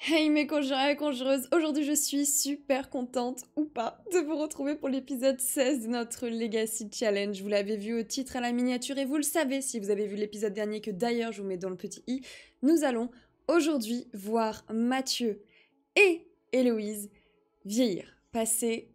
Hey mes conjures et conjureuses, aujourd'hui je suis super contente ou pas de vous retrouver pour l'épisode 16 de notre Legacy Challenge. Vous l'avez vu au titre, à la miniature et vous le savez si vous avez vu l'épisode dernier que d'ailleurs je vous mets dans le petit i. Nous allons aujourd'hui voir Mathieu et Héloïse vieillir, passer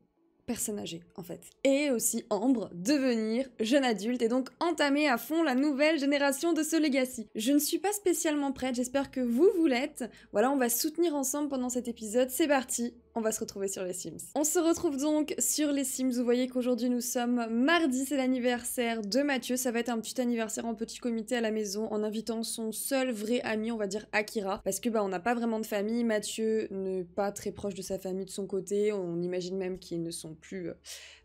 personne en fait. Et aussi Ambre, devenir jeune adulte et donc entamer à fond la nouvelle génération de ce legacy. Je ne suis pas spécialement prête, j'espère que vous vous l'êtes. Voilà, on va soutenir ensemble pendant cet épisode. C'est parti, on va se retrouver sur les Sims. On se retrouve donc sur les Sims. Vous voyez qu'aujourd'hui nous sommes mardi, c'est l'anniversaire de Mathieu. Ça va être un petit anniversaire en petit comité à la maison en invitant son seul vrai ami, on va dire Akira, parce que bah on n'a pas vraiment de famille. Mathieu n'est pas très proche de sa famille de son côté. On imagine même qu'ils ne sont plus euh,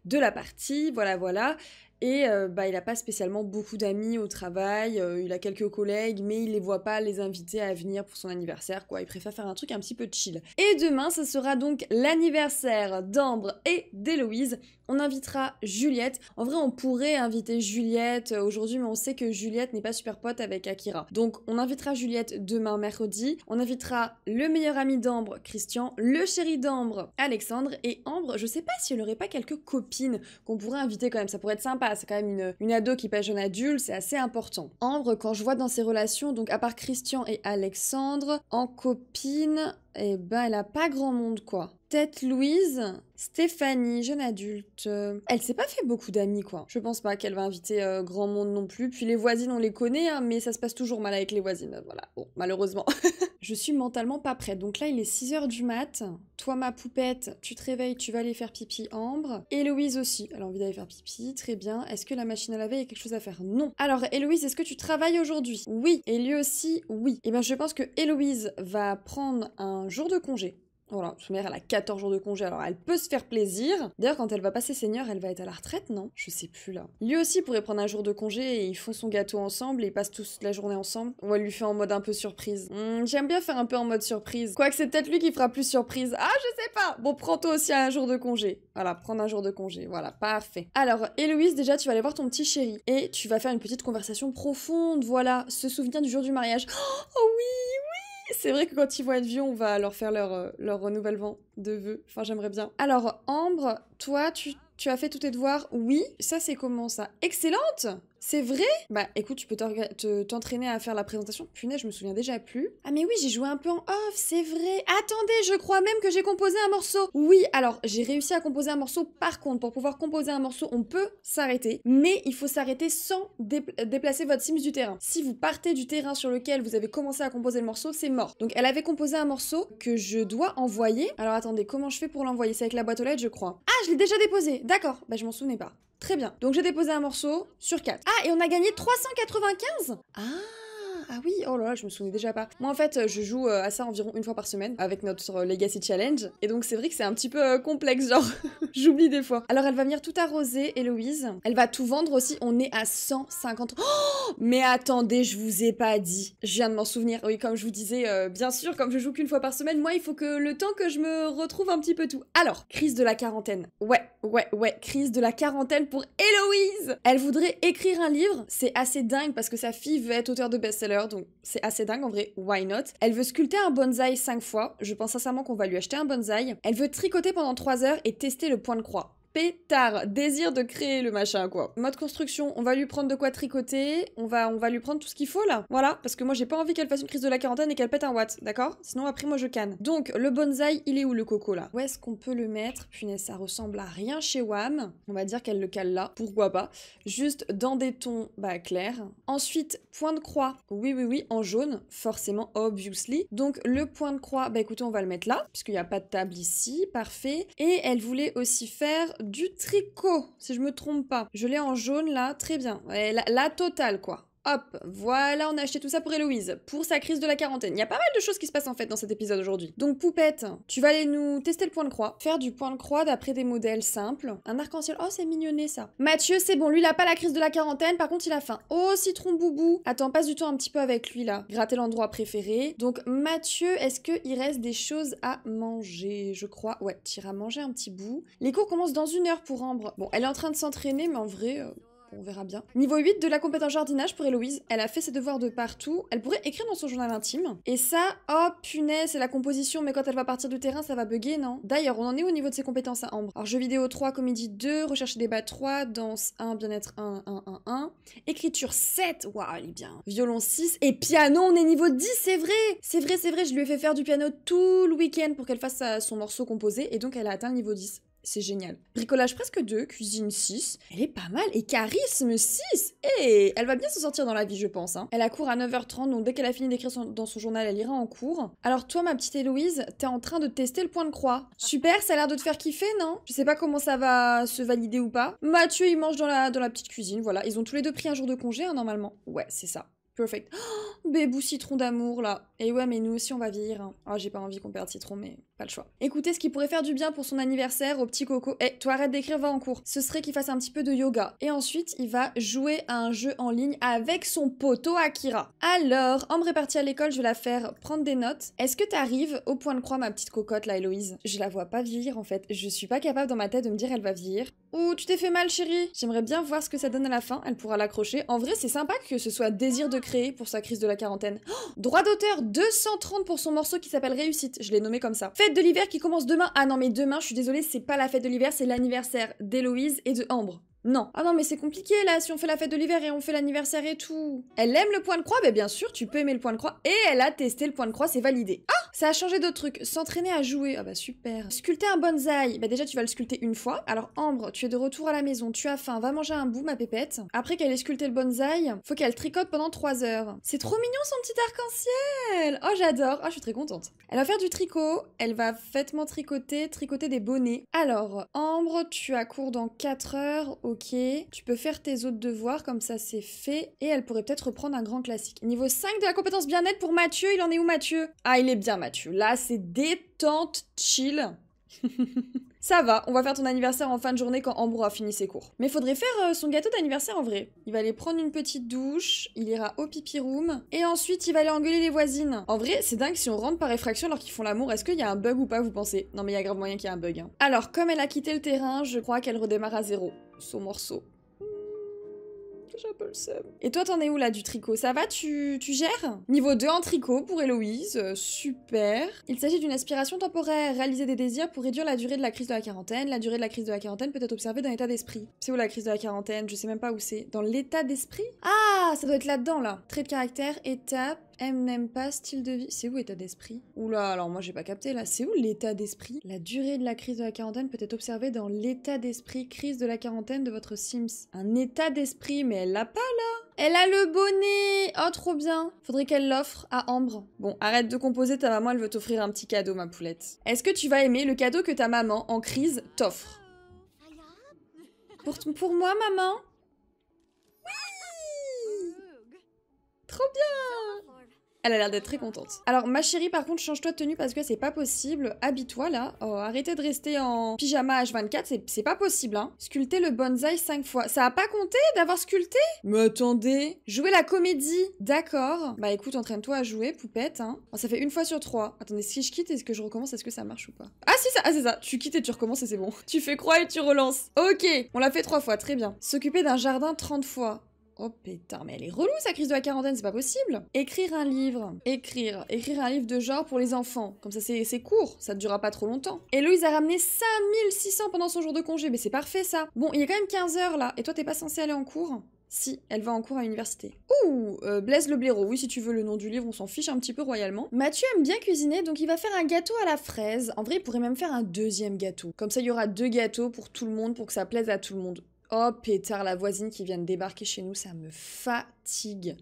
de la partie. Voilà, voilà. Et euh, bah, il n'a pas spécialement beaucoup d'amis au travail, euh, il a quelques collègues, mais il les voit pas les inviter à venir pour son anniversaire, quoi. Il préfère faire un truc un petit peu chill. Et demain, ça sera donc l'anniversaire d'Ambre et d'Héloïse. On invitera Juliette. En vrai, on pourrait inviter Juliette euh, aujourd'hui, mais on sait que Juliette n'est pas super pote avec Akira. Donc, on invitera Juliette demain, mercredi. On invitera le meilleur ami d'Ambre, Christian, le chéri d'Ambre, Alexandre, et Ambre, je sais pas si elle aurait pas quelques copines qu'on pourrait inviter quand même, ça pourrait être sympa c'est quand même une, ado qui passe un adulte, c'est assez important. Ambre, quand je vois dans ses relations, donc à part Christian et Alexandre, en copine, eh ben elle a pas grand monde quoi. Tête Louise, Stéphanie, jeune adulte. Euh, elle s'est pas fait beaucoup d'amis, quoi. Je pense pas qu'elle va inviter euh, grand monde non plus. Puis les voisines, on les connaît, hein, mais ça se passe toujours mal avec les voisines. Voilà, bon, malheureusement. je suis mentalement pas prête. Donc là, il est 6h du mat. Toi, ma poupette, tu te réveilles, tu vas aller faire pipi, Ambre. Héloïse aussi, elle a envie d'aller faire pipi, très bien. Est-ce que la machine à laver, il y a quelque chose à faire Non. Alors, Héloïse, est-ce que tu travailles aujourd'hui Oui. Et lui aussi, oui. Et eh bien, je pense que Héloïse va prendre un jour de congé voilà, sa mère, elle a 14 jours de congé, alors elle peut se faire plaisir. D'ailleurs, quand elle va passer seigneur, elle va être à la retraite, non Je sais plus là. Lui aussi pourrait prendre un jour de congé et ils font son gâteau ensemble et ils passent toute la journée ensemble. On va lui fait en mode un peu surprise. Hum, j'aime bien faire un peu en mode surprise. Quoique c'est peut-être lui qui fera plus surprise. Ah, je sais pas Bon, prends-toi aussi un jour de congé. Voilà, prendre un jour de congé. Voilà, parfait. Alors, Héloïse, déjà, tu vas aller voir ton petit chéri et tu vas faire une petite conversation profonde. Voilà, se souvenir du jour du mariage. Oh oui, oui c'est vrai que quand ils vont être vieux, on va leur faire leur, euh, leur renouvellement de vœux. Enfin, j'aimerais bien. Alors, Ambre, toi, tu, tu as fait tous tes devoirs Oui. Ça, c'est comment ça Excellente c'est vrai Bah écoute, tu peux t'entraîner à faire la présentation. Punaise, je me souviens déjà plus. Ah mais oui, j'ai joué un peu en off, c'est vrai. Attendez, je crois même que j'ai composé un morceau. Oui, alors j'ai réussi à composer un morceau. Par contre, pour pouvoir composer un morceau, on peut s'arrêter, mais il faut s'arrêter sans déplacer votre Sims du terrain. Si vous partez du terrain sur lequel vous avez commencé à composer le morceau, c'est mort. Donc elle avait composé un morceau que je dois envoyer. Alors attendez, comment je fais pour l'envoyer C'est avec la boîte aux lettres, je crois. Ah, je l'ai déjà déposé. D'accord. Bah je m'en souvenais pas. Très bien. Donc j'ai déposé un morceau sur 4. Ah, et on a gagné 395 Ah ah oui, oh là là, je me souvenais déjà pas. Moi en fait, euh, je joue euh, à ça environ une fois par semaine avec notre euh, Legacy Challenge. Et donc c'est vrai que c'est un petit peu complexe, genre j'oublie des fois. Alors elle va venir tout arroser, Héloïse. Elle va tout vendre aussi. On est à 150. Oh Mais attendez, je vous ai pas dit. Je viens de m'en souvenir. Oui, comme je vous disais, bien sûr, comme je joue qu'une fois par semaine, moi il faut que le temps que je me retrouve un petit peu tout. Alors, crise de la quarantaine. Ouais, ouais, ouais, crise de la quarantaine pour Héloïse. Elle voudrait écrire un livre. C'est assez dingue parce que sa fille veut être auteur de best-seller donc c'est assez dingue en vrai, why not Elle veut sculpter un bonsaï 5 fois, je pense sincèrement qu'on va lui acheter un bonsaï. Elle veut tricoter pendant 3 heures et tester le point de croix pétard, désir de créer le machin quoi. Mode construction, on va lui prendre de quoi tricoter, on va, on va lui prendre tout ce qu'il faut là. Voilà, parce que moi j'ai pas envie qu'elle fasse une crise de la quarantaine et qu'elle pète un watt, d'accord Sinon après moi je canne. Donc le bonsaï, il est où le coco là Où est-ce qu'on peut le mettre Punaise, ça ressemble à rien chez Wam. On va dire qu'elle le cale là, pourquoi pas. Juste dans des tons bah clairs. Ensuite, point de croix. Oui oui oui, en jaune, forcément obviously. Donc le point de croix, bah écoutez, on va le mettre là puisqu'il n'y a pas de table ici, parfait. Et elle voulait aussi faire du tricot, si je me trompe pas. Je l'ai en jaune là, très bien. la, la, totale quoi. Hop, voilà, on a acheté tout ça pour Héloïse, pour sa crise de la quarantaine. Il y a pas mal de choses qui se passent en fait dans cet épisode aujourd'hui. Donc Poupette, tu vas aller nous tester le point de croix, faire du point de croix d'après des modèles simples. Un arc-en-ciel, oh c'est mignonné ça. Mathieu, c'est bon, lui il a pas la crise de la quarantaine, par contre il a faim. Oh citron boubou, attends, passe du temps un petit peu avec lui là. Gratter l'endroit préféré. Donc Mathieu, est-ce qu'il reste des choses à manger Je crois, ouais, t'iras manger un petit bout. Les cours commencent dans une heure pour Ambre. Bon, elle est en train de s'entraîner, mais en vrai, euh, on verra bien. Niveau 8 de la compétence jardinage pour Héloïse. Elle a fait ses devoirs de partout. Elle pourrait écrire dans son journal intime. Et ça, oh punaise, c'est la composition, mais quand elle va partir du terrain, ça va bugger, non D'ailleurs, on en est au niveau de ses compétences à Ambre. Alors, jeu vidéo 3, comédie 2, recherche et débat 3, danse 1, bien-être 1, 1, 1, 1. Écriture 7, waouh, elle est bien. Violon 6, et piano, on est niveau 10, c'est vrai C'est vrai, c'est vrai, je lui ai fait faire du piano tout le week-end pour qu'elle fasse son morceau composé, et donc elle a atteint le niveau 10 c'est génial. Bricolage presque 2, cuisine 6, elle est pas mal. Et charisme 6 Eh Elle va bien se sortir dans la vie, je pense. Hein. Elle a cours à 9h30, donc dès qu'elle a fini d'écrire dans son journal, elle ira en cours. Alors toi, ma petite Héloïse, t'es en train de tester le point de croix. Super, ça a l'air de te faire kiffer, non Je sais pas comment ça va se valider ou pas. Mathieu, il mange dans la, dans la petite cuisine, voilà. Ils ont tous les deux pris un jour de congé, hein, normalement. Ouais, c'est ça. Perfect. bébou citron d'amour là. Et ouais, mais nous aussi on va vieillir. Oh, j'ai pas envie qu'on perde citron, mais pas le choix. Écoutez, ce qui pourrait faire du bien pour son anniversaire au petit coco. Eh, toi arrête d'écrire, va en cours. Ce serait qu'il fasse un petit peu de yoga. Et ensuite, il va jouer à un jeu en ligne avec son poteau Akira. Alors, en me répartie à l'école, je vais la faire prendre des notes. Est-ce que t'arrives au point de croire ma petite cocotte là, Héloïse Je la vois pas vieillir en fait. Je suis pas capable dans ma tête de me dire elle va vieillir. Ouh, tu t'es fait mal, chérie J'aimerais bien voir ce que ça donne à la fin. Elle pourra l'accrocher. En vrai, c'est sympa que ce soit désir de créé pour sa crise de la quarantaine. Oh, droit d'auteur 230 pour son morceau qui s'appelle Réussite, je l'ai nommé comme ça. Fête de l'hiver qui commence demain. Ah non mais demain, je suis désolée, c'est pas la fête de l'hiver, c'est l'anniversaire d'Héloïse et de Ambre. Non. Ah non, mais c'est compliqué là, si on fait la fête de l'hiver et on fait l'anniversaire et tout. Elle aime le point de croix, mais ben, bien sûr, tu peux aimer le point de croix. Et elle a testé le point de croix, c'est validé. Ah ça a changé d'autres trucs. S'entraîner à jouer, ah bah super. Sculpter un bonsaï, bah déjà tu vas le sculpter une fois. Alors Ambre, tu es de retour à la maison, tu as faim, va manger un bout ma pépette. Après qu'elle ait sculpté le bonsaï, faut qu'elle tricote pendant 3 heures. C'est trop mignon son petit arc-en-ciel Oh j'adore, ah je suis très contente. Elle va faire du tricot, elle va vêtement tricoter, tricoter des bonnets. Alors, Ambre, tu as cours dans 4 heures, ok. Tu peux faire tes autres devoirs, comme ça c'est fait. Et elle pourrait peut-être reprendre un grand classique. Niveau 5 de la compétence bien-être pour Mathieu, il en est où Mathieu Ah il est bien Mathieu. Là, c'est détente chill. Ça va, on va faire ton anniversaire en fin de journée quand Ambro a fini ses cours. Mais faudrait faire euh, son gâteau d'anniversaire en vrai. Il va aller prendre une petite douche, il ira au pipi room, et ensuite il va aller engueuler les voisines. En vrai, c'est dingue si on rentre par effraction alors qu'ils font l'amour, est-ce qu'il y a un bug ou pas, vous pensez Non mais il y a grave moyen qu'il y ait un bug. Hein. Alors, comme elle a quitté le terrain, je crois qu'elle redémarre à zéro, son morceau j'ai un peu le seum. Et toi, t'en es où là du tricot Ça va tu, tu gères Niveau 2 en tricot pour Héloïse, euh, super. Il s'agit d'une aspiration temporaire, réaliser des désirs pour réduire la durée de la crise de la quarantaine. La durée de la crise de la quarantaine peut être observée dans l'état d'esprit. C'est où la crise de la quarantaine Je sais même pas où c'est. Dans l'état d'esprit Ah, ça doit être là-dedans là. Trait de caractère, étape M n'aime pas, style de vie. C'est où état d'esprit Oula, alors moi j'ai pas capté là. C'est où l'état d'esprit La durée de la crise de la quarantaine peut être observée dans l'état d'esprit crise de la quarantaine de votre Sims. Un état d'esprit, mais elle l'a pas là elle a le bonnet Oh, trop bien Faudrait qu'elle l'offre à Ambre. Bon, arrête de composer, ta maman, elle veut t'offrir un petit cadeau, ma poulette. Est-ce que tu vas aimer le cadeau que ta maman, en crise, t'offre pour, pour moi, maman Oui Trop bien elle a l'air d'être très contente. Alors ma chérie par contre change-toi de tenue parce que c'est pas possible. Habille-toi là. Oh, arrêtez de rester en pyjama H24, c'est pas possible hein. Sculpter le bonsaï 5 fois. Ça a pas compté d'avoir sculpté Mais attendez Jouer la comédie D'accord. Bah écoute, entraîne-toi à jouer, poupette. Hein. Oh, ça fait une fois sur trois. Attendez, si je quitte, est-ce que je recommence Est-ce que ça marche ou pas Ah si, ça, ah, c'est ça. Tu quittes et tu recommences et c'est bon. Tu fais croix et tu relances. Ok, on l'a fait trois fois, très bien. S'occuper d'un jardin 30 fois. Oh putain, mais elle est relou sa crise de la quarantaine, c'est pas possible. Écrire un livre. Écrire. Écrire un livre de genre pour les enfants. Comme ça, c'est court, ça ne durera pas trop longtemps. Et Louise a ramené 5600 pendant son jour de congé, mais c'est parfait ça. Bon, il est quand même 15 heures là, et toi t'es pas censé aller en cours si, elle va en cours à l'université. Ouh, Blesse euh, Blaise le blaireau, oui, si tu veux le nom du livre, on s'en fiche un petit peu royalement. Mathieu aime bien cuisiner, donc il va faire un gâteau à la fraise. En vrai, il pourrait même faire un deuxième gâteau. Comme ça, il y aura deux gâteaux pour tout le monde, pour que ça plaise à tout le monde. Oh pétard, la voisine qui vient de débarquer chez nous, ça me fatigue.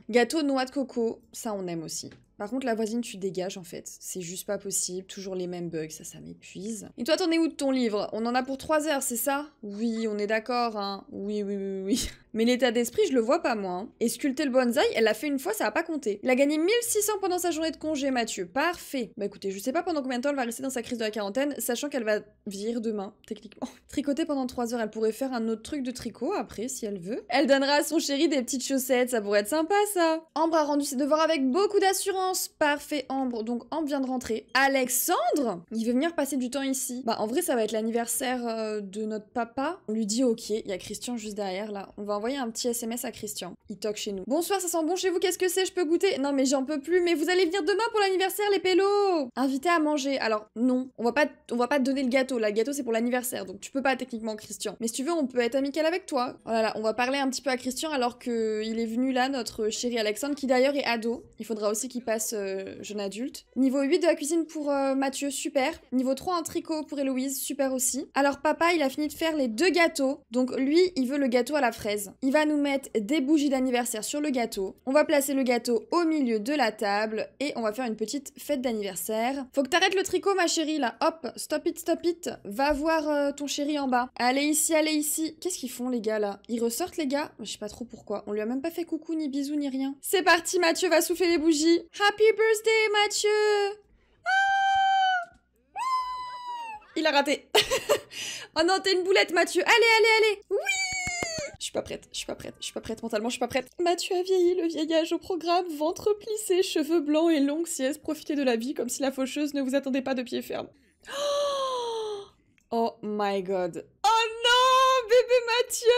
Gâteau noix de coco, ça on aime aussi. Par contre, la voisine, tu dégages en fait. C'est juste pas possible. Toujours les mêmes bugs, ça, ça m'épuise. Et toi, t'en es où de ton livre On en a pour trois heures, c'est ça Oui, on est d'accord, hein. Oui, oui, oui, oui. Mais l'état d'esprit, je le vois pas moi. Hein. Et sculpter le bonsaï, elle l'a fait une fois, ça a pas compté. Elle a gagné 1600 pendant sa journée de congé, Mathieu. Parfait. Bah écoutez, je sais pas pendant combien de temps elle va rester dans sa crise de la quarantaine, sachant qu'elle va virer demain, techniquement. Tricoter pendant 3 heures, elle pourrait faire un autre truc de tricot après, si elle veut. Elle donnera à son chéri des petites chaussettes, ça pourrait être sympa ça. Ambre a rendu ses devoirs avec beaucoup d'assurance. Parfait Ambre, donc Ambre vient de rentrer. Alexandre, il veut venir passer du temps ici. Bah en vrai, ça va être l'anniversaire euh, de notre papa. On lui dit ok, il y a Christian juste derrière là. On va envoyer un petit SMS à Christian. Il toque chez nous. Bonsoir, ça sent bon chez vous, qu'est-ce que c'est Je peux goûter Non mais j'en peux plus, mais vous allez venir demain pour l'anniversaire les pélos Invité à manger. Alors non, on va pas on va pas te donner le gâteau. le gâteau c'est pour l'anniversaire, donc tu peux pas techniquement Christian. Mais si tu veux, on peut être amical avec toi. Oh là là, on va parler un petit peu à Christian alors que il est venu là notre chéri Alexandre qui d'ailleurs est ado. Il faudra aussi qu'il passe euh, jeune adulte. Niveau 8 de la cuisine pour euh, Mathieu, super. Niveau 3 un tricot pour Héloïse, super aussi. Alors papa, il a fini de faire les deux gâteaux. Donc lui, il veut le gâteau à la fraise. Il va nous mettre des bougies d'anniversaire sur le gâteau. On va placer le gâteau au milieu de la table et on va faire une petite fête d'anniversaire. Faut que t'arrêtes le tricot, ma chérie, là. Hop, stop it, stop it. Va voir euh, ton chéri en bas. Allez ici, allez ici. Qu'est-ce qu'ils font, les gars, là Ils ressortent, les gars Je sais pas trop pourquoi. On lui a même pas fait coucou, ni bisous, ni rien. C'est parti, Mathieu va souffler les bougies. Happy birthday, Mathieu ah Il a raté. oh non, t'es une boulette, Mathieu. Allez, allez, allez. Oui je suis pas prête, je suis pas prête, je suis pas prête mentalement, je suis pas prête. Mathieu a vieilli, le vieillage au programme, ventre plissé, cheveux blancs et longue sieste, profitez de la vie comme si la faucheuse ne vous attendait pas de pied ferme. Oh my god. Oh non, bébé Mathieu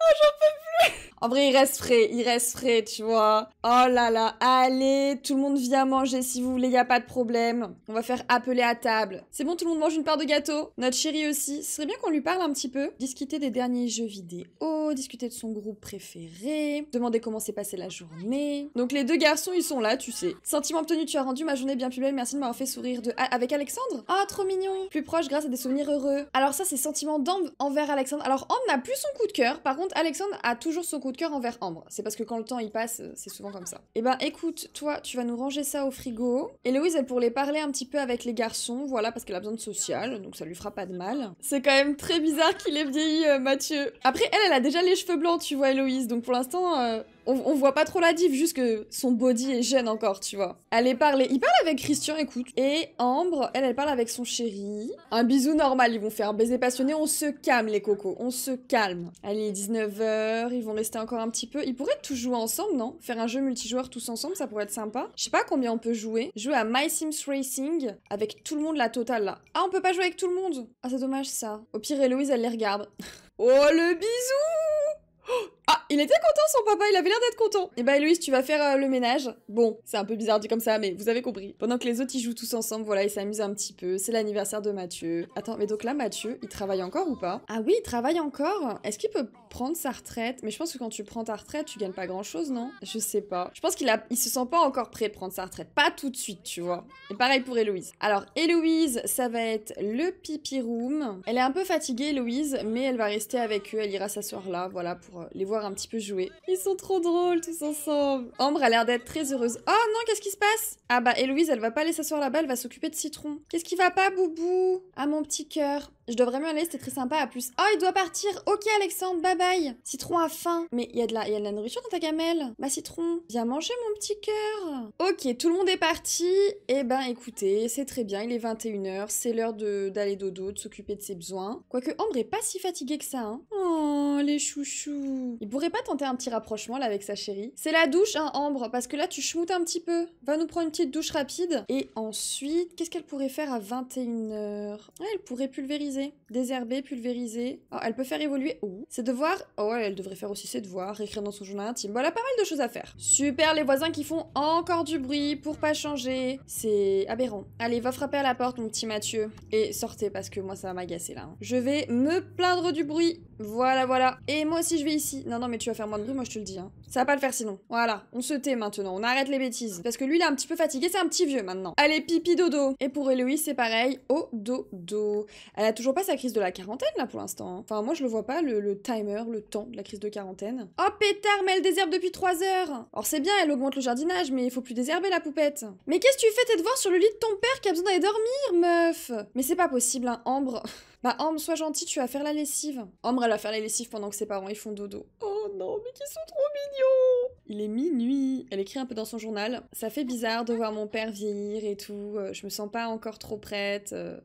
Oh, j'en peux plus En vrai, il reste frais, il reste frais, tu vois. Oh là là, allez, tout le monde vient manger si vous voulez, y a pas de problème. On va faire appeler à table. C'est bon, tout le monde mange une part de gâteau. Notre chérie aussi. Ce serait bien qu'on lui parle un petit peu. Discuter des derniers jeux vidéo, discuter de son groupe préféré, demander comment s'est passée la journée. Donc les deux garçons, ils sont là, tu sais. Sentiment obtenu, tu as rendu ma journée bien plus belle, merci de m'avoir fait sourire de... avec Alexandre oh, trop mignon Plus proche grâce à des souvenirs heureux. Alors ça, c'est sentiment d'envers envers Alexandre. Alors, on n'a plus son coup de cœur, par contre, Alexandre a toujours son coup de cœur envers Ambre. C'est parce que quand le temps il passe, euh, c'est souvent comme ça. Eh ben, écoute, toi, tu vas nous ranger ça au frigo. Héloïse elle pourrait parler un petit peu avec les garçons, voilà, parce qu'elle a besoin de social, donc ça lui fera pas de mal. C'est quand même très bizarre qu'il ait vieilli, euh, Mathieu. Après, elle, elle a déjà les cheveux blancs, tu vois, Héloïse, donc pour l'instant, euh, on, voit pas trop la diff, juste que son body est jeune encore, tu vois. Elle est parlée. Il parle avec Christian, écoute. Et Ambre, elle, elle parle avec son chéri. Un bisou normal, ils vont faire un baiser passionné. On se calme, les cocos. On se calme. Allez, 19h, ils vont rester encore un petit peu. Ils pourraient tous jouer ensemble, non Faire un jeu multijoueur tous ensemble, ça pourrait être sympa. Je sais pas combien on peut jouer. Jouer à My Sims Racing avec tout le monde, la totale, là. Ah, on peut pas jouer avec tout le monde Ah, c'est dommage, ça. Au pire, Héloïse, elle les regarde. oh, le bisou oh ah, il était content son papa, il avait l'air d'être content. Et eh bah ben, Héloïse, tu vas faire euh, le ménage. Bon, c'est un peu bizarre dit comme ça, mais vous avez compris. Pendant que les autres ils jouent tous ensemble, voilà, ils s'amusent un petit peu. C'est l'anniversaire de Mathieu. Attends, mais donc là Mathieu, il travaille encore ou pas Ah oui, il travaille encore. Est-ce qu'il peut prendre sa retraite Mais je pense que quand tu prends ta retraite, tu gagnes pas grand-chose, non Je sais pas. Je pense qu'il a il se sent pas encore prêt de prendre sa retraite, pas tout de suite, tu vois. Et pareil pour Héloïse. Alors Héloïse, ça va être le pipi room. Elle est un peu fatiguée Héloïse, mais elle va rester avec eux, elle ira s'asseoir là, voilà pour euh, les voir un petit peu jouer. Ils sont trop drôles tous ensemble. Ambre a l'air d'être très heureuse. Oh non, qu'est-ce qui se passe Ah bah Héloïse, elle va pas aller s'asseoir là-bas, elle va s'occuper de Citron. Qu'est-ce qui va pas, Boubou Ah mon petit cœur. Je devrais mieux aller, c'était très sympa. À plus. Oh, il doit partir. Ok, Alexandre, bye bye. Citron a faim. Mais il y, a de la, nourriture dans ta gamelle. Bah, Citron, viens manger mon petit cœur. Ok, tout le monde est parti. Eh ben, écoutez, c'est très bien. Il est 21h. C'est l'heure d'aller dodo, de s'occuper de ses besoins. Quoique Ambre est pas si fatigué que ça. Hein. Oh, les chouchous. Il pourrait pas tenter un petit rapprochement là avec sa chérie. C'est la douche, hein, Ambre. Parce que là, tu schmoutes un petit peu. Va nous prendre une petite douche rapide. Et ensuite, qu'est-ce qu'elle pourrait faire à 21h Elle pourrait pulvériser désherber, pulvériser. Oh, elle peut faire évoluer. Oh, ses devoirs. Oh, elle devrait faire aussi ses devoirs, écrire dans son journal intime. Voilà, pas mal de choses à faire. Super, les voisins qui font encore du bruit pour pas changer. C'est aberrant. Allez, va frapper à la porte, mon petit Mathieu. Et sortez, parce que moi, ça va m'agacer là. Hein. Je vais me plaindre du bruit. Voilà, voilà. Et moi aussi, je vais ici. Non, non, mais tu vas faire moins de bruit, moi, je te le dis. Hein. Ça va pas le faire sinon. Voilà, on se tait maintenant. On arrête les bêtises. Parce que lui, il est un petit peu fatigué. C'est un petit vieux maintenant. Allez, pipi dodo. Et pour Héloïse, c'est pareil. Au dodo. Elle a toujours je vois pas sa crise de la quarantaine là pour l'instant. Hein. Enfin, moi je le vois pas, le, timer, le temps de la crise de quarantaine. Oh pétard, mais elle désherbe depuis 3 heures Or c'est bien, elle augmente le jardinage, mais il faut plus désherber la poupette. Mais qu'est-ce que tu fais tes voir sur le lit de ton père qui a besoin d'aller dormir, meuf Mais c'est pas possible, hein, Ambre. bah Ambre, sois gentille, tu vas faire la lessive. Ambre, elle va faire la lessive pendant que ses parents ils font dodo. Oh non, mais qu'ils sont trop mignons Il est minuit. Elle écrit un peu dans son journal. Ça fait bizarre de voir mon père vieillir et tout. Euh, je me sens pas encore trop prête. Euh.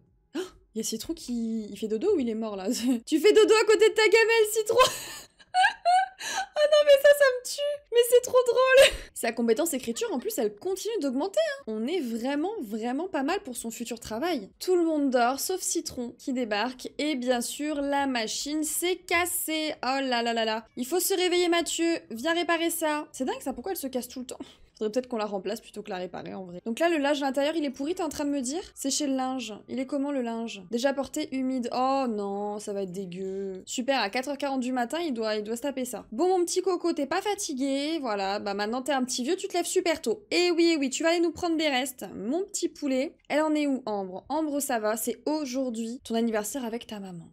Il y a Citron qui il fait dodo ou il est mort là Tu fais dodo à côté de ta gamelle, Citron Oh ah non mais ça, ça me tue Mais c'est trop drôle Sa compétence écriture, en plus, elle continue d'augmenter. Hein. On est vraiment, vraiment pas mal pour son futur travail. Tout le monde dort, sauf Citron, qui débarque. Et bien sûr, la machine s'est cassée Oh là là là là Il faut se réveiller, Mathieu Viens réparer ça C'est dingue ça, pourquoi elle se casse tout le temps Faudrait peut-être qu'on la remplace plutôt que la réparer en vrai. Donc là, le linge à l'intérieur, il est pourri, t'es en train de me dire Sécher le linge. Il est comment le linge Déjà porté humide. Oh non, ça va être dégueu. Super, à 4h40 du matin, il doit, il doit se taper ça. Bon, mon petit coco, t'es pas fatigué. Voilà, bah maintenant t'es un petit vieux, tu te lèves super tôt. Eh oui, eh oui, tu vas aller nous prendre des restes. Mon petit poulet. Elle en est où, Ambre Ambre, ça va, c'est aujourd'hui ton anniversaire avec ta maman.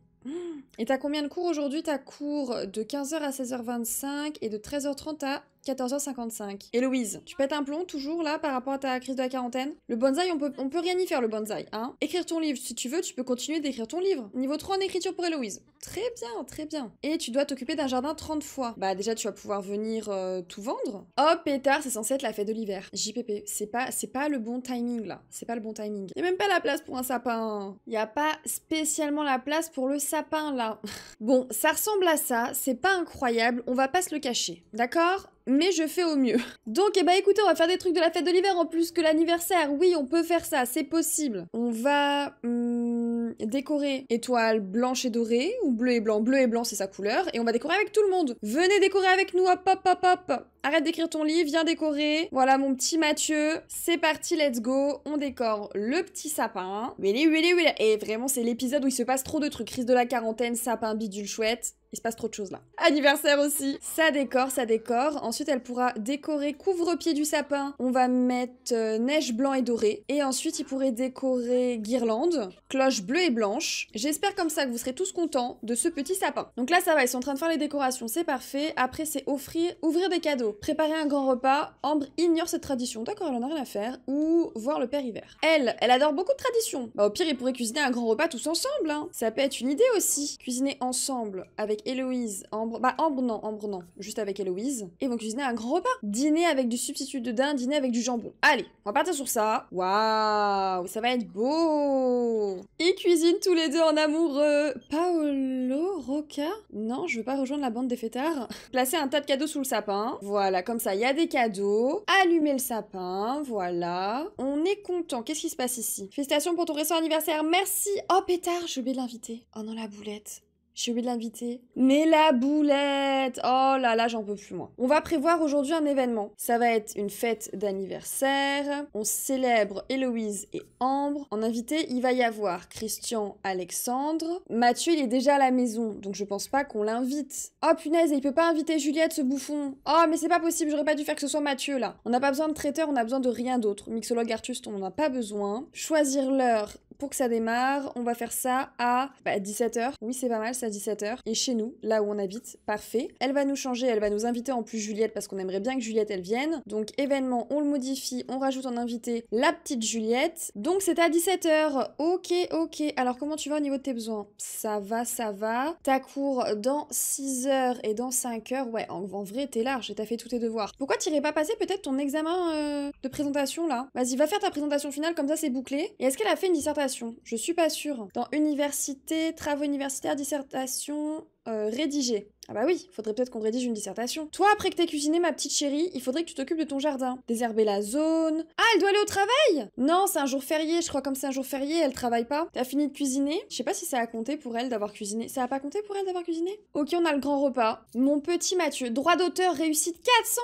Et t'as combien de cours aujourd'hui T'as cours de 15h à 16h25 et de 13h30 à 14h55. Héloïse, tu pètes un plomb toujours là par rapport à ta crise de la quarantaine Le bonsaï, on peut, on peut rien y faire le bonsaï, hein Écrire ton livre, si tu veux, tu peux continuer d'écrire ton livre. Niveau 3 en écriture pour Héloïse. Très bien, très bien. Et tu dois t'occuper d'un jardin 30 fois. Bah déjà, tu vas pouvoir venir euh, tout vendre. Oh pétard, c'est censé être la fête de l'hiver. JPP, c'est pas, c'est pas le bon timing là. C'est pas le bon timing. Y'a même pas la place pour un sapin. Y a pas spécialement la place pour le sapin là. bon, ça ressemble à ça, c'est pas incroyable, on va pas se le cacher. D'accord mais je fais au mieux. Donc, et eh bah ben, écoutez, on va faire des trucs de la fête de l'hiver en plus que l'anniversaire. Oui, on peut faire ça, c'est possible. On va hmm, décorer étoile blanche et dorée, ou bleu et blanc. Bleu et blanc, c'est sa couleur. Et on va décorer avec tout le monde. Venez décorer avec nous, hop, hop, hop, Arrête d'écrire ton livre, viens décorer. Voilà mon petit Mathieu. C'est parti, let's go. On décore le petit sapin. oui, oui, oui Et vraiment, c'est l'épisode où il se passe trop de trucs. Crise de la quarantaine, sapin, bidule chouette il se passe trop de choses là. Anniversaire aussi Ça décore, ça décore. Ensuite, elle pourra décorer couvre-pied du sapin. On va mettre euh, neige blanc et doré. Et ensuite, il pourrait décorer guirlande, cloche bleue et blanche. J'espère comme ça que vous serez tous contents de ce petit sapin. Donc là, ça va, ils sont en train de faire les décorations, c'est parfait. Après, c'est offrir, ouvrir des cadeaux, préparer un grand repas. Ambre ignore cette tradition, d'accord, elle en a rien à faire. Ou voir le père hiver. Elle, elle adore beaucoup de traditions. Bah, au pire, ils pourraient cuisiner un grand repas tous ensemble. Hein. Ça peut être une idée aussi. Cuisiner ensemble avec Héloïse, Ambre. Bah, Ambre, non, Ambre, non. Juste avec Héloïse. Et vont cuisiner un grand repas. Dîner avec du substitut de dinde, dîner avec du jambon. Allez, on va partir sur ça. Waouh, ça va être beau. Ils cuisinent tous les deux en amoureux. Paolo Roca Non, je veux pas rejoindre la bande des fêtards. Placer un tas de cadeaux sous le sapin. Voilà, comme ça, il y a des cadeaux. Allumer le sapin. Voilà. On est content. Qu'est-ce qui se passe ici Félicitations pour ton récent anniversaire. Merci. Oh, pétard, je vais l'inviter. Oh non, la boulette. Je suis l'inviter. Mais la boulette Oh là là, j'en peux plus moi. On va prévoir aujourd'hui un événement. Ça va être une fête d'anniversaire. On célèbre Héloïse et Ambre. En invité, il va y avoir Christian, Alexandre. Mathieu, il est déjà à la maison, donc je pense pas qu'on l'invite. Oh punaise, il peut pas inviter Juliette, ce bouffon. Oh mais c'est pas possible, j'aurais pas dû faire que ce soit Mathieu là. On n'a pas besoin de traiteur, on n'a besoin de rien d'autre. Mixologue Artus, on n'en a pas besoin. Choisir l'heure pour que ça démarre, on va faire ça à 17h. Bah, oui, c'est pas mal, ça à 17h, et chez nous, là où on habite, parfait. Elle va nous changer, elle va nous inviter en plus Juliette, parce qu'on aimerait bien que Juliette, elle vienne. Donc événement, on le modifie, on rajoute en invité la petite Juliette. Donc c'est à 17h, ok, ok. Alors comment tu vas au niveau de tes besoins Ça va, ça va. Ta cours dans 6h et dans 5h, ouais, en, vrai, t'es large et t'as fait tous tes devoirs. Pourquoi t'irais pas passer peut-être ton examen euh, de présentation là Vas-y, va faire ta présentation finale, comme ça c'est bouclé. Et est-ce qu'elle a fait une dissertation Je suis pas sûre. Dans université, travaux universitaires, dissertation passion euh, rédiger. Ah bah oui, faudrait peut-être qu'on rédige une dissertation. Toi, après que t'aies cuisiné ma petite chérie, il faudrait que tu t'occupes de ton jardin. Désherber la zone. Ah, elle doit aller au travail Non, c'est un jour férié, je crois comme c'est un jour férié, elle travaille pas. T'as fini de cuisiner Je sais pas si ça a compté pour elle d'avoir cuisiné. Ça a pas compté pour elle d'avoir cuisiné Ok, on a le grand repas. Mon petit Mathieu, droit d'auteur réussite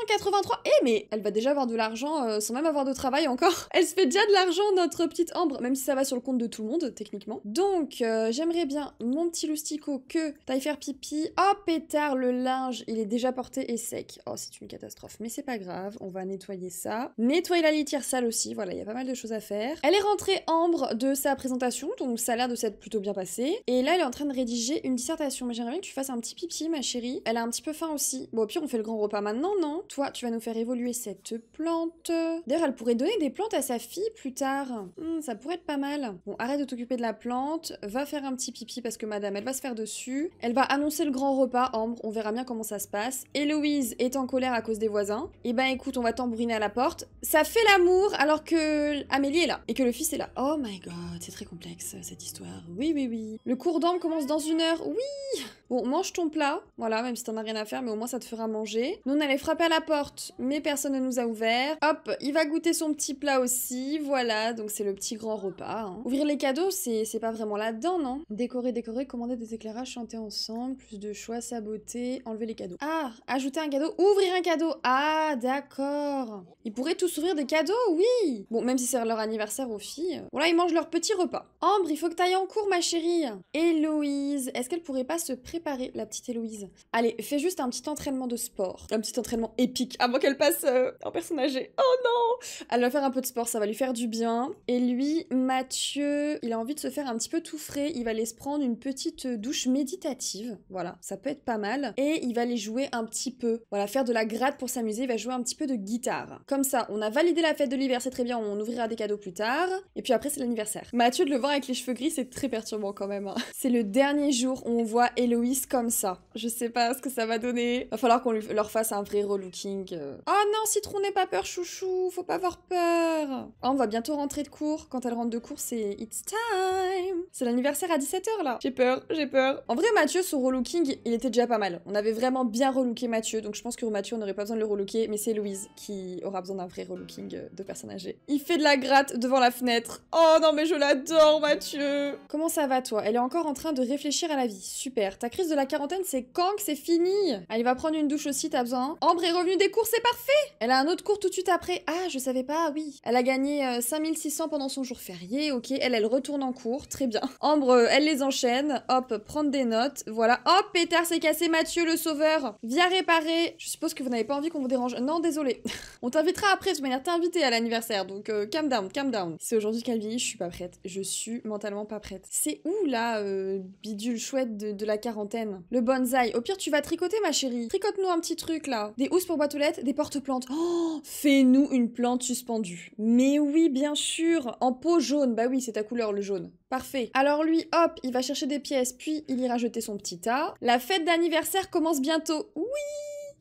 483. Eh mais, elle va déjà avoir de l'argent euh, sans même avoir de travail encore. Elle se fait déjà de l'argent, notre petite Ambre, même si ça va sur le compte de tout le monde, techniquement. Donc, euh, j'aimerais bien, mon petit Lustico, que t'ailles faire pipi Oh pétard, le linge, il est déjà porté et sec. Oh, c'est une catastrophe, mais c'est pas grave, on va nettoyer ça. Nettoyer la litière sale aussi, voilà, il y a pas mal de choses à faire. Elle est rentrée ambre de sa présentation, donc ça a l'air de s'être plutôt bien passé. Et là, elle est en train de rédiger une dissertation, mais j'aimerais bien que tu fasses un petit pipi, ma chérie. Elle a un petit peu faim aussi. Bon, au pire, on fait le grand repas maintenant, non Toi, tu vas nous faire évoluer cette plante. D'ailleurs, elle pourrait donner des plantes à sa fille plus tard. Hmm, ça pourrait être pas mal. Bon, arrête de t'occuper de la plante, va faire un petit pipi parce que madame, elle va se faire dessus. Elle va c'est le grand repas, Ambre, on verra bien comment ça se passe. Héloïse est en colère à cause des voisins. Eh ben écoute, on va tambouriner à la porte. Ça fait l'amour alors que Amélie est là et que le fils est là. Oh my god, c'est très complexe cette histoire. Oui, oui, oui. Le cours d'Ambre commence dans une heure. Oui Bon, mange ton plat. Voilà, même si t'en as rien à faire, mais au moins ça te fera manger. Nous, on allait frapper à la porte, mais personne ne nous a ouvert. Hop, il va goûter son petit plat aussi. Voilà, donc c'est le petit grand repas. Hein. Ouvrir les cadeaux, c'est pas vraiment là-dedans, non Décorer, décorer, commander des éclairages, chanter ensemble plus de choix, saboter, enlever les cadeaux. Ah, ajouter un cadeau, ouvrir un cadeau. Ah, d'accord. Ils pourraient tous ouvrir des cadeaux, oui. Bon, même si c'est leur anniversaire aux filles. Euh, voilà, ils mangent leur petit repas. Ambre, il faut que t'ailles en cours, ma chérie. Héloïse, est-ce qu'elle pourrait pas se préparer, la petite Héloïse Allez, fais juste un petit entraînement de sport. Un petit entraînement épique avant qu'elle passe euh, en personne âgée. Oh non Elle va faire un peu de sport, ça va lui faire du bien. Et lui, Mathieu, il a envie de se faire un petit peu tout frais. Il va aller se prendre une petite douche méditative. Voilà, ça peut être pas mal. Et il va les jouer un petit peu. Voilà, faire de la gratte pour s'amuser, il va jouer un petit peu de guitare. Comme ça, on a validé la fête de l'hiver, c'est très bien, on ouvrira des cadeaux plus tard. Et puis après, c'est l'anniversaire. Mathieu de le voir avec les cheveux gris, c'est très perturbant quand même. Hein. C'est le dernier jour où on voit Héloïse comme ça. Je sais pas ce que ça va donner. Va falloir qu'on leur fasse un vrai relooking. Euh. Oh non, Citron, n'aie pas peur, chouchou, faut pas avoir peur. Ah, on va bientôt rentrer de cours. Quand elle rentre de cours, c'est it's time. C'est l'anniversaire à 17h là. J'ai peur, j'ai peur. En vrai, Mathieu, son relooking, il était déjà pas mal. On avait vraiment bien relooké Mathieu, donc je pense que Mathieu, on n'aurait pas besoin de le relooker, mais c'est Louise qui aura besoin d'un vrai relooking euh, de personnage âgée. Il fait de la gratte devant la fenêtre. Oh non, mais je l'adore, Mathieu Comment ça va, toi Elle est encore en train de réfléchir à la vie. Super. Ta crise de la quarantaine, c'est quand que c'est fini elle va prendre une douche aussi, t'as besoin. Ambre est revenue des cours, c'est parfait Elle a un autre cours tout de suite après. Ah, je savais pas, oui. Elle a gagné 5600 euh, pendant son jour férié, ok. Elle, elle retourne en cours, très bien. Ambre, euh, elle les enchaîne. Hop, prendre des notes. Voilà, Hop, Peter s'est cassé, Mathieu le sauveur. Viens réparer. Je suppose que vous n'avez pas envie qu'on vous dérange. Non, désolé. on t'invitera après, de toute manière, t'inviter à l'anniversaire, donc euh, calm down, calm down. C'est aujourd'hui qu'elle vieillit, je suis pas prête. Je suis mentalement pas prête. C'est où là, euh, bidule chouette de, la quarantaine Le bonsaï. Au pire, tu vas tricoter, ma chérie. Tricote-nous un petit truc là. Des housses pour boîte aux lettres, des porte-plantes. Oh, fais-nous une plante suspendue. Mais oui, bien sûr, en peau jaune. Bah oui, c'est ta couleur, le jaune. Parfait. Alors lui, hop, il va chercher des pièces, puis il ira jeter son petit tas. La fête d'anniversaire commence bientôt. Oui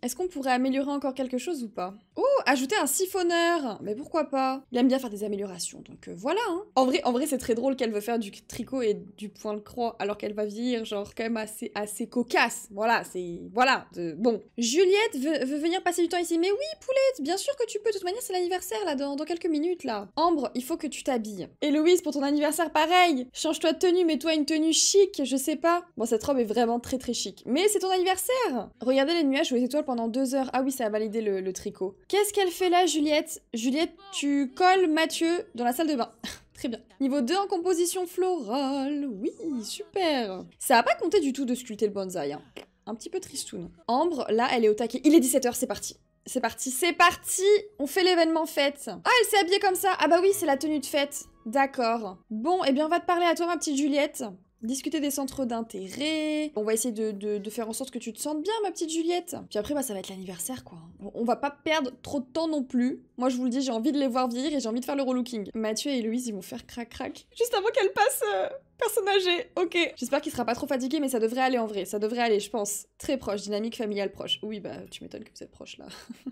est-ce qu'on pourrait améliorer encore quelque chose ou pas Oh, ajouter un siphonneur Mais pourquoi pas Il aime bien faire des améliorations, donc euh, voilà. Hein. En vrai, en vrai c'est très drôle qu'elle veut faire du tricot et du point de croix, alors qu'elle va venir, genre quand même assez, assez cocasse. Voilà, c'est... Voilà, bon. Juliette veut, venir passer du temps ici. Mais oui, Poulette, bien sûr que tu peux. De toute manière, c'est l'anniversaire, là, dans, dans, quelques minutes, là. Ambre, il faut que tu t'habilles. Louise, pour ton anniversaire, pareil Change-toi de tenue, mets-toi une tenue chic, je sais pas. Bon, cette robe est vraiment très très chic. Mais c'est ton anniversaire Regardez les nuages ou les étoiles pendant deux heures. Ah oui, ça a validé le, tricot. Qu'est-ce qu'elle fait là, Juliette Juliette, tu colles Mathieu dans la salle de bain. Très bien. Niveau 2 en composition florale. Oui, super. Ça a pas compté du tout de sculpter le bonsaï. Hein. Un petit peu tristoun. Ambre, là, elle est au taquet. Il est 17h, c'est parti. C'est parti, c'est parti On fait l'événement fête. Ah, elle s'est habillée comme ça Ah bah oui, c'est la tenue de fête. D'accord. Bon, eh bien, on va te parler à toi, ma petite Juliette discuter des centres d'intérêt. On va essayer de, faire en sorte que tu te sentes bien, ma petite Juliette. Puis après, bah, ça va être l'anniversaire, quoi. On, va pas perdre trop de temps non plus. Moi, je vous le dis, j'ai envie de les voir vieillir et j'ai envie de faire le relooking. Mathieu et Louise, ils vont faire crac-crac juste avant qu'elle passe. Euh, personne âgée, ok. J'espère qu'il sera pas trop fatigué, mais ça devrait aller en vrai. Ça devrait aller, je pense. Très proche, dynamique familiale proche. Oui, bah, tu m'étonnes que vous êtes proche là.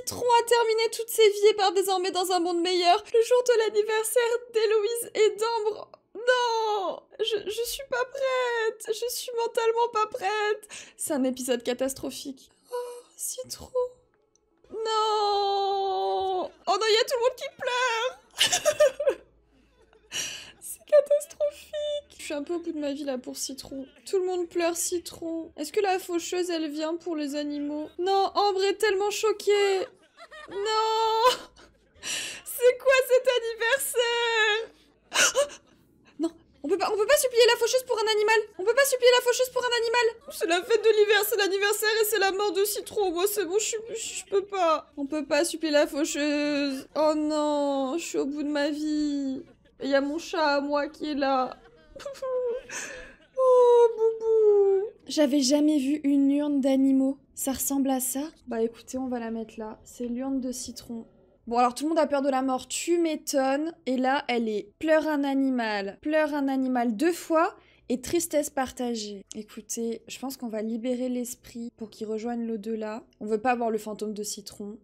Citron a terminé toutes ses vies et part désormais dans un monde meilleur. Le jour de l'anniversaire d'Héloïse et d'Ambre. Non je, je suis pas prête Je suis mentalement pas prête C'est un épisode catastrophique. Oh, Citron... Non Oh non, il y a tout le monde qui pleure catastrophique Je suis un peu au bout de ma vie là pour Citron. Tout le monde pleure Citron. Est-ce que la faucheuse elle vient pour les animaux Non, Ambre est tellement choquée Non C'est quoi cet anniversaire Non, on peut pas, on peut pas supplier la faucheuse pour un animal On peut pas supplier la faucheuse pour un animal C'est la fête de l'hiver, c'est l'anniversaire et c'est la mort de Citron. Moi c'est bon, je, peux pas. On peut pas supplier la faucheuse. Oh non, je suis au bout de ma vie il y a mon chat à moi qui est là. oh, boubou J'avais jamais vu une urne d'animaux. Ça ressemble à ça Bah écoutez, on va la mettre là. C'est l'urne de citron. Bon alors tout le monde a peur de la mort, tu m'étonnes. Et là, elle est pleure un animal, pleure un animal deux fois et tristesse partagée. Écoutez, je pense qu'on va libérer l'esprit pour qu'il rejoigne l'au-delà. On veut pas voir le fantôme de citron.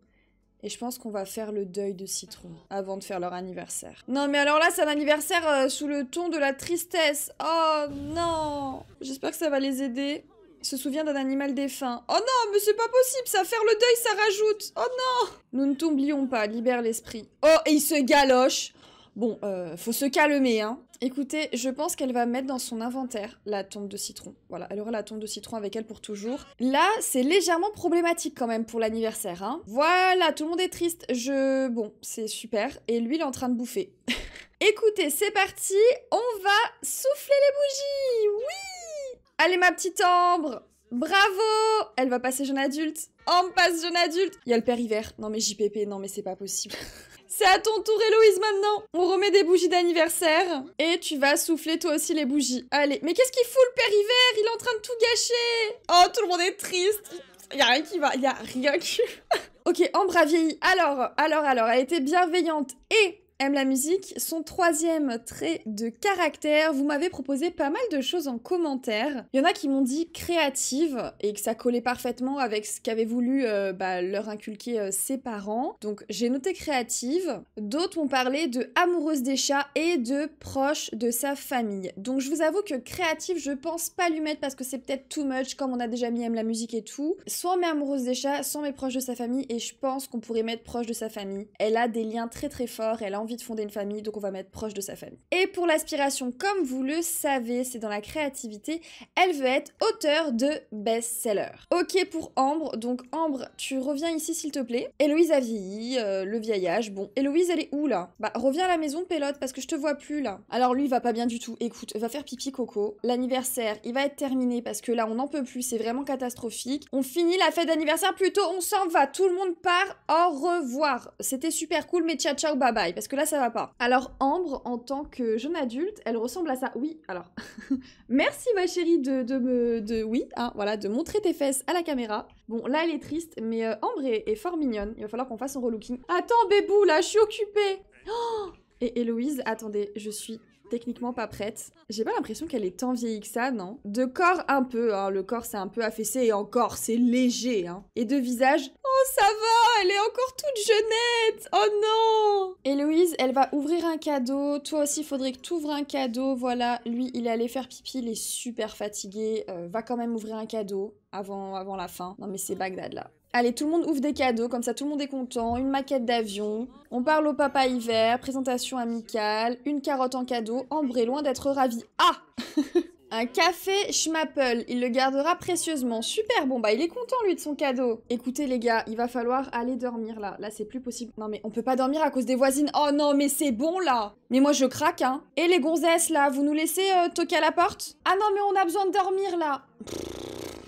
Et je pense qu'on va faire le deuil de Citron avant de faire leur anniversaire. Non mais alors là, c'est un anniversaire euh, sous le ton de la tristesse. Oh non J'espère que ça va les aider. se souvient d'un animal défunt. Oh non, mais c'est pas possible, ça faire le deuil, ça rajoute. Oh non Nous ne t'oublions pas, libère l'esprit. Oh, et il se galoche Bon, euh, faut se calmer, hein. Écoutez, je pense qu'elle va mettre dans son inventaire la tombe de citron. Voilà, elle aura la tombe de citron avec elle pour toujours. Là, c'est légèrement problématique quand même pour l'anniversaire. Hein. Voilà, tout le monde est triste. Je... Bon, c'est super. Et lui, il est en train de bouffer. Écoutez, c'est parti. On va souffler les bougies. Oui Allez, ma petite ambre Bravo Elle va passer jeune adulte. Ambre passe jeune adulte. Il y a le père hiver. Non mais JPP, non mais c'est pas possible. C'est à ton tour, Héloïse, maintenant. On remet des bougies d'anniversaire et tu vas souffler toi aussi les bougies. Allez, mais qu'est-ce qu'il fout le père hiver Il est en train de tout gâcher. Oh, tout le monde est triste. Y a rien qui va, y a rien qui. ok, Ambra vieillit. Alors, alors, alors, elle était bienveillante et aime la musique. Son troisième trait de caractère, vous m'avez proposé pas mal de choses en commentaire. Il y en a qui m'ont dit créative et que ça collait parfaitement avec ce qu'avaient voulu euh, bah, leur inculquer euh, ses parents. Donc j'ai noté créative. D'autres m'ont parlé de amoureuse des chats et de proche de sa famille. Donc je vous avoue que créative, je pense pas lui mettre parce que c'est peut-être too much comme on a déjà mis aime la musique et tout. Soit mes met amoureuse des chats, soit mes proches de sa famille et je pense qu'on pourrait mettre proche de sa famille. Elle a des liens très très forts, elle a envie de fonder une famille, donc on va mettre proche de sa famille. Et pour l'aspiration, comme vous le savez, c'est dans la créativité, elle veut être auteur de best-seller. Ok pour Ambre, donc Ambre, tu reviens ici s'il te plaît. Héloïse a vieilli, euh, le vieillage, bon. Héloïse, elle est où là Bah, reviens à la maison, Pélote, parce que je te vois plus là. Alors lui, il va pas bien du tout, écoute, va faire pipi coco. L'anniversaire, il va être terminé parce que là, on n'en peut plus, c'est vraiment catastrophique. On finit la fête d'anniversaire, plutôt on s'en va, tout le monde part, au revoir. C'était super cool, mais ciao ciao, bye bye, parce que là, ça va pas. Alors, Ambre, en tant que jeune adulte, elle ressemble à ça. Oui, alors, merci ma chérie de, me. De, oui, hein, voilà, de montrer tes fesses à la caméra. Bon, là, elle est triste, mais euh, Ambre est, fort mignonne. Il va falloir qu'on fasse un relooking. Attends, bébou, là, je suis occupée oh Et Héloïse, attendez, je suis techniquement pas prête. J'ai pas l'impression qu'elle est tant vieille que ça, non De corps un peu, hein. le corps c'est un peu affaissé et encore, c'est léger. Hein. Et de visage, oh ça va, elle est encore toute jeunette, oh non Héloïse, elle va ouvrir un cadeau, toi aussi faudrait que tu ouvres un cadeau, voilà, lui il est allé faire pipi, il est super fatigué, euh, va quand même ouvrir un cadeau avant, avant la fin. Non mais c'est Bagdad là. Allez, tout le monde ouvre des cadeaux, comme ça tout le monde est content. Une maquette d'avion. On parle au papa hiver, présentation amicale, une carotte en cadeau. Ambré, loin d'être ravi. Ah Un café Schmapple, il le gardera précieusement. Super, bon bah il est content lui de son cadeau. Écoutez les gars, il va falloir aller dormir là. Là c'est plus possible. Non mais on peut pas dormir à cause des voisines. Oh non mais c'est bon là. Mais moi je craque hein. Et les gonzesses là, vous nous laissez euh, toquer à la porte Ah non mais on a besoin de dormir là.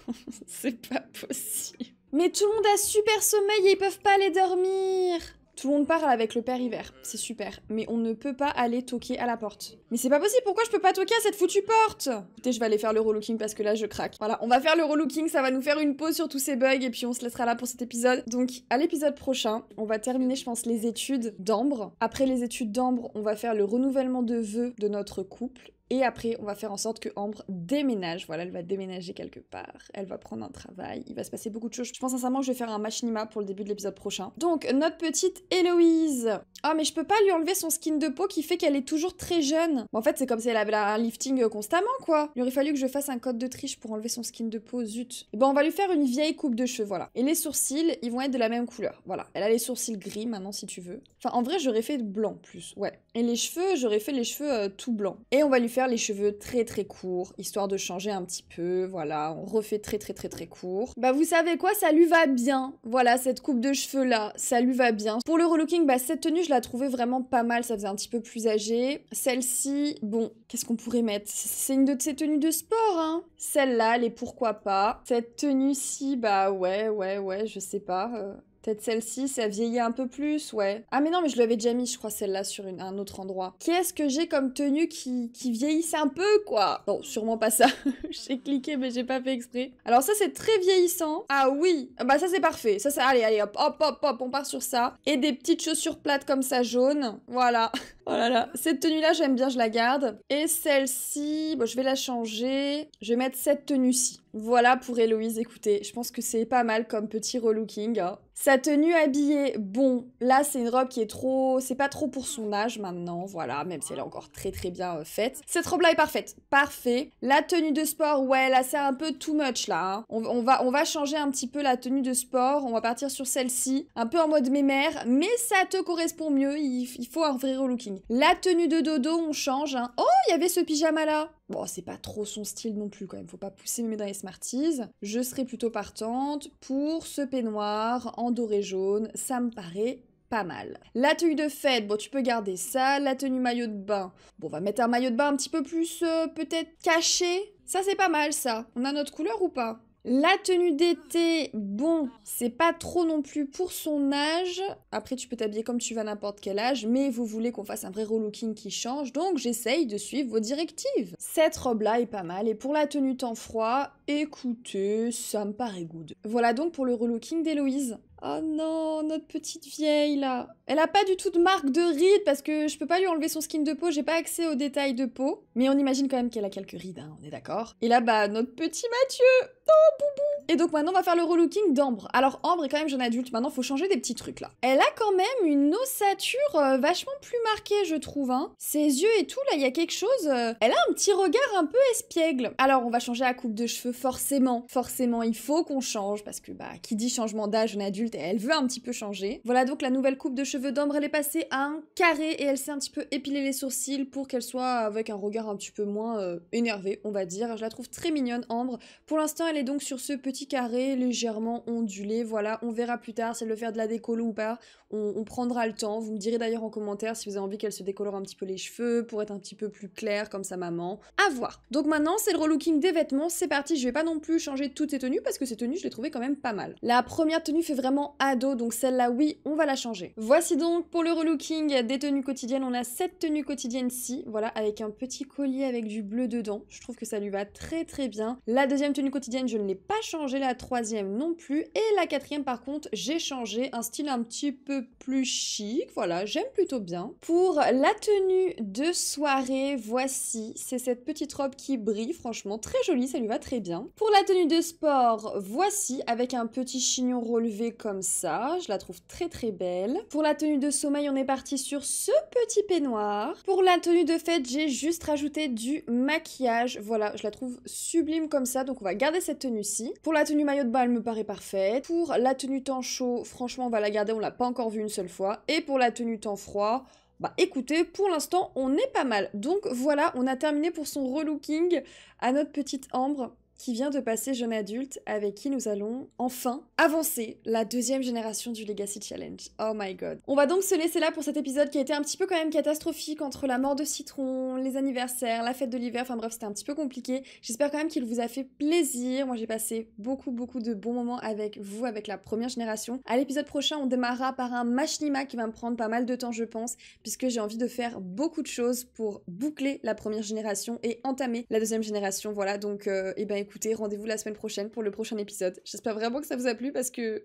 c'est pas possible. Mais tout le monde a super sommeil et ils peuvent pas aller dormir tout le monde parle avec le père hiver, c'est super, mais on ne peut pas aller toquer à la porte. Mais c'est pas possible, pourquoi je peux pas toquer à cette foutue porte Écoutez, je vais aller faire le relooking parce que là je craque. Voilà, on va faire le relooking, ça va nous faire une pause sur tous ces bugs et puis on se laissera là pour cet épisode. Donc à l'épisode prochain, on va terminer je pense les études d'Ambre. Après les études d'Ambre, on va faire le renouvellement de vœux de notre couple et après, on va faire en sorte que Ambre déménage. Voilà, elle va déménager quelque part. Elle va prendre un travail. Il va se passer beaucoup de choses. Je pense sincèrement que je vais faire un machinima pour le début de l'épisode prochain. Donc, notre petite Héloïse. Ah, mais je peux pas lui enlever son skin de peau qui fait qu'elle est toujours très jeune. en fait, c'est comme si elle avait un lifting euh, constamment, quoi. Il aurait fallu que je fasse un code de triche pour enlever son skin de peau. Zut. Bon, on va lui faire une vieille coupe de cheveux, voilà. Et les sourcils, ils vont être de la même couleur. Voilà. Elle a les sourcils gris maintenant, si tu veux. Enfin, en vrai, j'aurais fait blanc plus. Ouais. Et les cheveux, j'aurais fait les cheveux euh, tout blancs. Et on va lui faire les cheveux très très courts, histoire de changer un petit peu, voilà, on refait très très très très court. Bah vous savez quoi, ça lui va bien, voilà, cette coupe de cheveux là, ça lui va bien. Pour le relooking, bah cette tenue je la trouvais vraiment pas mal, ça faisait un petit peu plus âgé. Celle-ci, bon, qu'est-ce qu'on pourrait mettre C'est une de ces tenues de sport, hein Celle-là, les pourquoi pas. Cette tenue-ci, bah ouais, ouais, ouais, je sais pas. Euh, Peut-être celle-ci, ça vieillit un peu plus, ouais. Ah mais non, mais je l'avais déjà mis, je crois, celle-là sur un autre endroit. Qu'est-ce que j'ai comme tenue qui, qui vieillisse un peu, quoi Bon, sûrement pas ça. j'ai cliqué, mais j'ai pas fait exprès. Alors ça, c'est très vieillissant. Ah oui ah Bah ça, c'est parfait. Ça, ça... Allez, allez, hop, hop, hop, hop, on part sur ça. Et des petites chaussures plates comme ça, jaunes. Voilà. oh là là. Cette tenue-là, j'aime bien, je la garde. Et celle-ci, bon, je vais la changer. Je vais mettre cette tenue-ci. Voilà pour Héloïse, écoutez, je pense que c'est pas mal comme petit relooking. Hein. Sa tenue habillée, bon, là c'est une robe qui est trop, c'est pas trop pour son âge maintenant, voilà, même si elle est encore très très bien euh, faite. Cette robe-là est parfaite, parfait. La tenue de sport, ouais, là c'est un peu too much là. Hein. On, va, on va changer un petit peu la tenue de sport, on va partir sur celle-ci, un peu en mode mémère, mais ça te correspond mieux, il, faut un vrai relooking. La tenue de dodo, on change. Hein. Oh, il y avait ce pyjama là. Bon, c'est pas trop son style non plus quand même, faut pas pousser mes dans les Smarties. Je serais plutôt partante pour ce peignoir en doré jaune, ça me paraît pas mal. La tenue de fête, bon, tu peux garder ça. La tenue maillot de bain, bon, on va mettre un maillot de bain un petit peu plus euh, peut-être caché. Ça, c'est pas mal, ça. On a notre couleur ou pas la tenue d'été, bon, c'est pas trop non plus pour son âge. Après, tu peux t'habiller comme tu vas n'importe quel âge, mais vous voulez qu'on fasse un vrai relooking qui change, donc j'essaye de suivre vos directives. Cette robe-là est pas mal, et pour la tenue temps froid, Écoutez, ça me paraît good. Voilà donc pour le relooking d'Héloïse. Oh non, notre petite vieille là. Elle a pas du tout de marque de rides parce que je peux pas lui enlever son skin de peau, j'ai pas accès aux détails de peau. Mais on imagine quand même qu'elle a quelques rides, hein, on est d'accord. Et là bah notre petit Mathieu Oh boubou Et donc maintenant on va faire le relooking d'Ambre. Alors Ambre est quand même jeune adulte, maintenant faut changer des petits trucs là. Elle a quand même une ossature euh, vachement plus marquée je trouve. Hein. Ses yeux et tout là, il y a quelque chose... Euh, elle a un petit regard un peu espiègle. Alors on va changer la coupe de cheveux forcément, forcément, il faut qu'on change parce que bah, qui dit changement d'âge, en adulte, elle veut un petit peu changer. Voilà donc la nouvelle coupe de cheveux d'Ambre, elle est passée à un carré et elle s'est un petit peu épilée les sourcils pour qu'elle soit avec un regard un petit peu moins euh, énervé, on va dire. Je la trouve très mignonne, Ambre. Pour l'instant, elle est donc sur ce petit carré légèrement ondulé. Voilà, on verra plus tard si elle veut faire de la décolle ou pas. On, prendra le temps. Vous me direz d'ailleurs en commentaire si vous avez envie qu'elle se décolore un petit peu les cheveux pour être un petit peu plus claire comme sa maman. À voir. Donc maintenant, c'est le relooking des vêtements. C'est parti, je pas non plus changé toutes ces tenues parce que ces tenues, je les trouvais quand même pas mal. La première tenue fait vraiment ado, donc celle-là, oui, on va la changer. Voici donc pour le relooking des tenues quotidiennes. On a cette tenue quotidienne-ci, voilà, avec un petit collier avec du bleu dedans. Je trouve que ça lui va très très bien. La deuxième tenue quotidienne, je ne l'ai pas changée. La troisième non plus. Et la quatrième, par contre, j'ai changé un style un petit peu plus chic. Voilà, j'aime plutôt bien. Pour la tenue de soirée, voici, c'est cette petite robe qui brille, franchement, très jolie, ça lui va très bien. Pour la tenue de sport, voici avec un petit chignon relevé comme ça. Je la trouve très très belle. Pour la tenue de sommeil, on est parti sur ce petit peignoir. Pour la tenue de fête, j'ai juste rajouté du maquillage. Voilà, je la trouve sublime comme ça, donc on va garder cette tenue-ci. Pour la tenue maillot de bain, elle me paraît parfaite. Pour la tenue temps chaud, franchement, on va la garder, on l'a pas encore vue une seule fois. Et pour la tenue temps froid, bah écoutez, pour l'instant, on est pas mal. Donc voilà, on a terminé pour son relooking à notre petite Ambre qui vient de passer jeune adulte, avec qui nous allons enfin avancer la deuxième génération du Legacy Challenge. Oh my god. On va donc se laisser là pour cet épisode qui a été un petit peu quand même catastrophique entre la mort de Citron, les anniversaires, la fête de l'hiver, enfin bref, c'était un petit peu compliqué. J'espère quand même qu'il vous a fait plaisir. Moi, j'ai passé beaucoup, beaucoup de bons moments avec vous, avec la première génération. À l'épisode prochain, on démarrera par un machinima qui va me prendre pas mal de temps, je pense, puisque j'ai envie de faire beaucoup de choses pour boucler la première génération et entamer la deuxième génération. Voilà, donc, euh, eh ben écoutez, rendez-vous la semaine prochaine pour le prochain épisode. J'espère vraiment que ça vous a plu parce que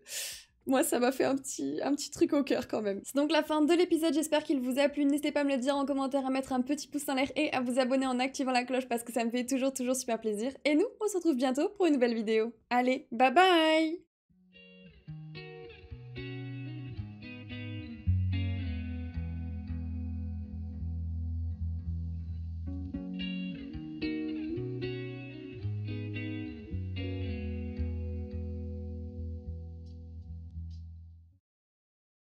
moi, ça m'a fait un petit, un petit truc au cœur quand même. C'est donc la fin de l'épisode, j'espère qu'il vous a plu. N'hésitez pas à me le dire en commentaire, à mettre un petit pouce en l'air et à vous abonner en activant la cloche parce que ça me fait toujours, toujours super plaisir. Et nous, on se retrouve bientôt pour une nouvelle vidéo. Allez, bye bye